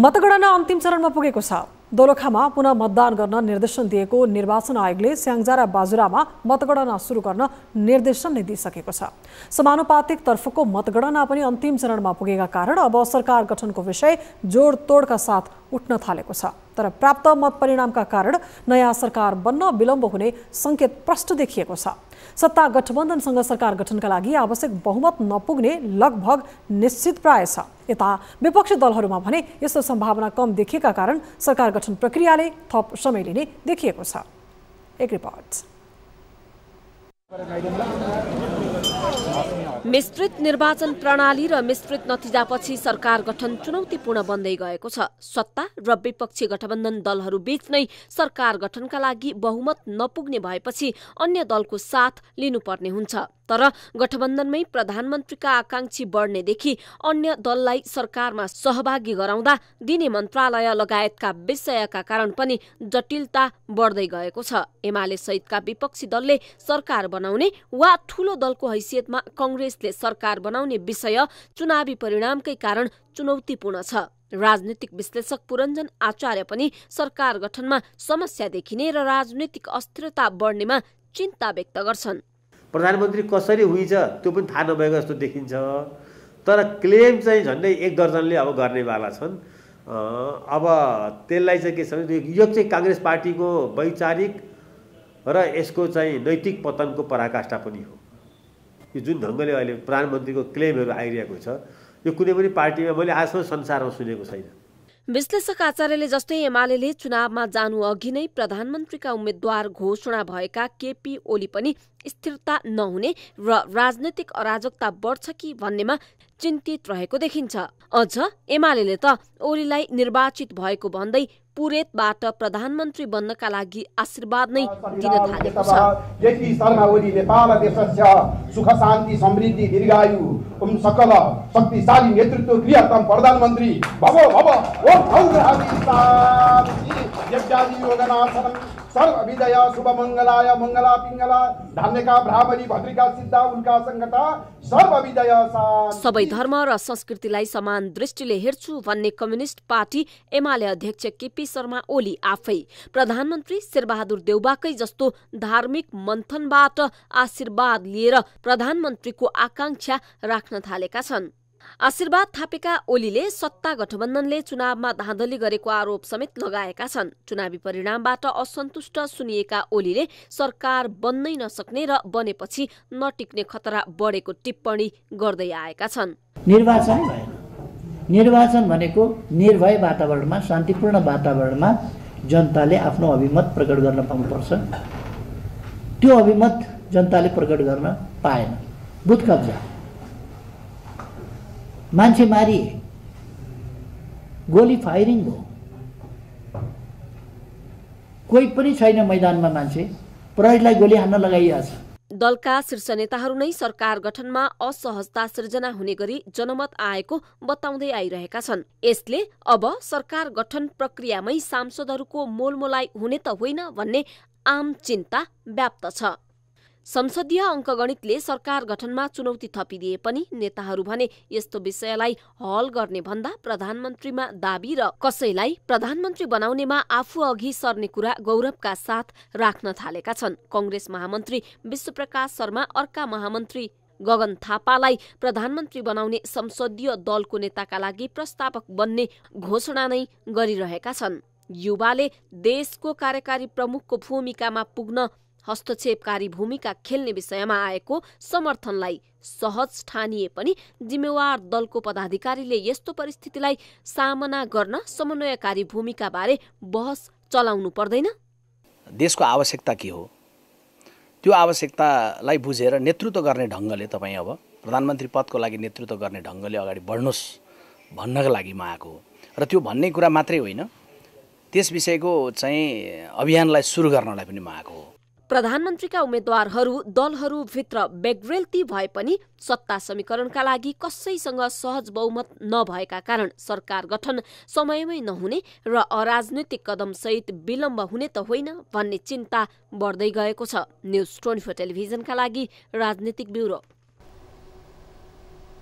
मतगणना अन्तिम चरणमा पुगेको छ दोलखामा पुनः मतदान गर्न निर्देशन दिएको निर्वाचन आयोगले स्याङ्जा र बाजुरामा मतगणना सुरु गर्न निर्देशन नै दिइसकेको छ समानुपातिक तर्फको मतगणना पनि अन्तिम चरणमा पुगेका कारण अब सरकार गठनको विषय जोडतोडका साथ उठ्न थालेको छ तर प्राप्त मतपरिणामका कारण नयाँ सरकार बन्न विलम्ब हुने सङ्केत प्रष्ट देखिएको छ सत्ता गठबन्धनसँग सरकार गठनका लागि आवश्यक बहुमत नपुग्ने लगभग निश्चित प्राय छ यता विपक्षी दलहरूमा भने यस्तो सम्भावना कम देखिएका कारण सरकार गठन प्रक्रियाले थप समय लिने देखिएको छ मिश्रित निर्वाचन प्रणाली र मिश्रित नतिजापछि सरकार गठन चुनौतीपूर्ण बन्दै गएको छ सत्ता र विपक्षी गठबन्धन दलहरू बीच नै सरकार गठनका लागि बहुमत नपुग्ने भएपछि अन्य दलको साथ लिनुपर्ने हुन्छ तर गठबन्धनमै प्रधानमन्त्रीका आकांक्षी बढ्नेदेखि अन्य दललाई सरकारमा सहभागी गराउँदा दिने मन्त्रालय लगायतका विषयका कारण पनि जटिलता बढ्दै गएको छ एमाले सहितका विपक्षी दलले सरकार बनाउने वा ठूलो दलको हैसियतमा कंग्रेसले सरकार बनाउने विषय चुनावी परिणामकै कारण चुनौतीपूर्ण छ राजनीतिक विश्लेषक पुरञ्जन आचार्य पनि सरकार गठनमा समस्या देखिने र राजनीतिक अस्थिरता बढ्नेमा चिन्ता व्यक्त गर्छन् प्रधानमन्त्री कसरी हुन्छ त्यो पनि थाहा नभएको जस्तो देखिन्छ तर क्लेम चाहिँ झन्डै एक दर्जनले अब गर्नेवाला छन् अब त्यसलाई चाहिँ के छ भने यो चाहिँ काङ्ग्रेस पार्टीको वैचारिक र यसको चाहिँ नैतिक पतनको पराकाष्ठा पनि हो यो जुन ढङ्गले अहिले प्रधानमन्त्रीको क्लेमहरू आइरहेको छ यो कुनै पनि पार्टीमा मैले आजसम्म संसारमा सुनेको छैन विश्लेषक आचार्यले जस्तै एमाले चुनावमा जानु अघि नै प्रधानमन्त्रीका उम्मेद्वार घोषणा भएका केपी ओली पनि स्थिरता नहुने र राजनैतिक अराजकता बढ्छ कि भन्नेमा चिन्तित रहेको देखिन्छ अझ एमाले त ओलीलाई निर्वाचित भएको भन्दै पुरेतबाट प्रधानमन्त्री बन्नका लागि आशीर्वाद नै दिन थालेको छ जेपी शर्मा ओली नेपाल देशस्य सुख शान्ति समृद्धि दीर्घायु ओम सकल शक्तिशाली नेतृत्व क्रियातम प्रधानमन्त्री भव भव ओम भङ्ग हामी सर्वविदया शुभमङ्गलाय धान्यका भद्रिका सिद्धा उल्का सङ्गता सबै धर्म र संस्कृतिलाई समान दृष्टिले हेर्छु भन्ने कम्युनिस्ट पार्टी एमाले अध्यक्ष केपी शर्मा ओली आफै प्रधानमन्त्री शेरबहादुर देउबाकै जस्तो धार्मिक मन्थनबाट आशीर्वाद लिएर प्रधानमन्त्रीको आकाङ्क्षा राख्न थालेका छन् आशीर्वाद थापेका ओलीले सत्ता गठबन्धनले चुनावमा धाँधली गरेको आरोप समेत लगाएका छन् चुनावी परिणामबाट असन्तुष्ट सुनिएका ओलीले सरकार बन्नै नसक्ने र बनेपछि नटिक्ने खतरा बढेको टिप्पणी गर्दै आएका छन् निर्वाचन निर्वाचन भनेको निर्भय वातावरणमा शान्तिपूर्ण वातावरणमा जनताले आफ्नो अभिमत प्रकट गर्न पाउनुपर्छ त्यो अभिमत जनताले प्रकट गर्न पाएन बुथ कब्जा मान्छे मारिए गोली फायरिङ हो कोही पनि छैन मैदानमा मान्छे प्रहरीलाई गोली हान्न लगाइएको दलका शीर्ष नेताहरू नै सरकार गठनमा असहजता सृजना हुने गरी जनमत आएको बताउँदै आइरहेका छन् यसले अब सरकार गठन प्रक्रियामै सांसदहरूको मोलमोलाई हुने त होइन भन्ने आम चिन्ता व्याप्त छ संसदीय अङ्कगणितले सरकार गठनमा चुनौती थपिदिए पनि नेताहरू भने यस्तो विषयलाई हल गर्ने भन्दा प्रधानमन्त्रीमा दावी र कसैलाई प्रधानमन्त्री बनाउनेमा आफू अघि सर्ने कुरा गौरवका साथ राख्न थालेका छन् कङ्ग्रेस महामन्त्री विश्वप्रकाश शर्मा अर्का महामन्त्री गगन थापालाई प्रधानमन्त्री बनाउने संसदीय दलको नेताका लागि प्रस्तावक बन्ने घोषणा नै गरिरहेका छन् युवाले देशको कार्यकारी प्रमुखको भूमिकामा पुग्न हस्तक्षेपकारी भूमिका खेल्ने विषयमा आएको समर्थनलाई सहज ठानिए पनि जिम्मेवार दलको पदाधिकारीले यस्तो परिस्थितिलाई सामना गर्न समन्वयकारी भूमिका बारे बहस चलाउनु पर्दैन देशको आवश्यकता के हो त्यो आवश्यकतालाई बुझेर नेतृत्व गर्ने ढङ्गले तपाईँ अब प्रधानमन्त्री पदको लागि नेतृत्व गर्ने ढङ्गले अगाडि बढ्नुहोस् भन्नको लागि म आएको हो र त्यो भन्ने कुरा मात्रै होइन त्यस विषयको चाहिँ अभियानलाई सुरु गर्नलाई पनि म आएको हो प्रधानमन्त्रीका उम्मेद्वारहरू दलहरूभित्र बेग्रेल्ती भए पनि सत्ता समीकरणका लागि कसैसँग सहज बहुमत नभएका कारण सरकार गठन समयमै नहुने र अराजनैतिक कदमसहित विलम्ब हुने त होइन भन्ने चिन्ता बढ्दै गएको छ न्युज ट्वेन्टी टेलिभिजनका लागि राजनीतिक ब्युरो